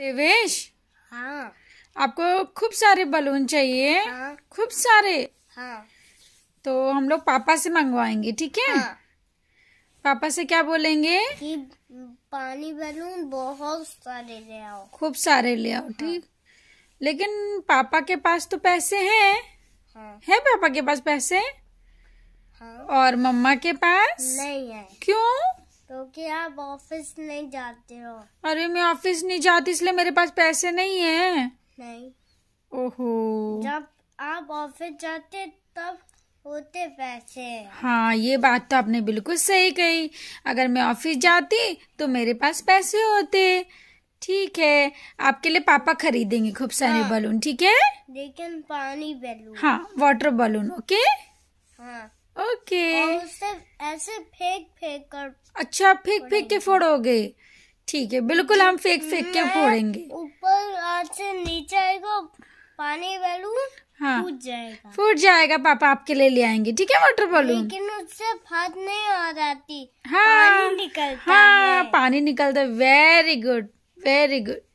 देवेश हाँ आपको खूब सारे बलून चाहिए हाँ। खूब सारे हाँ। तो हम लोग पापा से मंगवाएंगे ठीक है हाँ। पापा से क्या बोलेंगे कि पानी बलून बहुत सारे ले आओ खूब सारे ले आओ हाँ। ठीक हाँ। लेकिन पापा के पास तो पैसे हैं हाँ। है पापा के पास पैसे हाँ। और मम्मा के पास नहीं है क्यों कि आप ऑफिस नहीं जाते हो अरे मैं ऑफिस नहीं जाती इसलिए मेरे पास पैसे नहीं है नहीं ओहो जब आप ऑफिस जाते तब होते पैसे हाँ ये बात तो आपने बिल्कुल सही कही अगर मैं ऑफिस जाती तो मेरे पास पैसे होते ठीक है आपके लिए पापा खरीदेंगे खूब सारे हाँ, बलून ठीक है लेकिन पानी बलून हाँ वाटर बलून ओके ऐसे फेंक फेंक कर अच्छा फेंक फेंक के फोड़ोगे ठीक है बिल्कुल हम फेंक फेंक के फोड़ेंगे ऊपर आज से नीचे आएगा पानी बैलून हाँ फूट जाएगा फूट जाएगा पापा आपके लिए ले आएंगे ठीक है वाटर बलून लेकिन उससे फाट नहीं आ जाती हाँ पानी निकलता हाँ पानी निकलता वेरी गुड वेरी गुड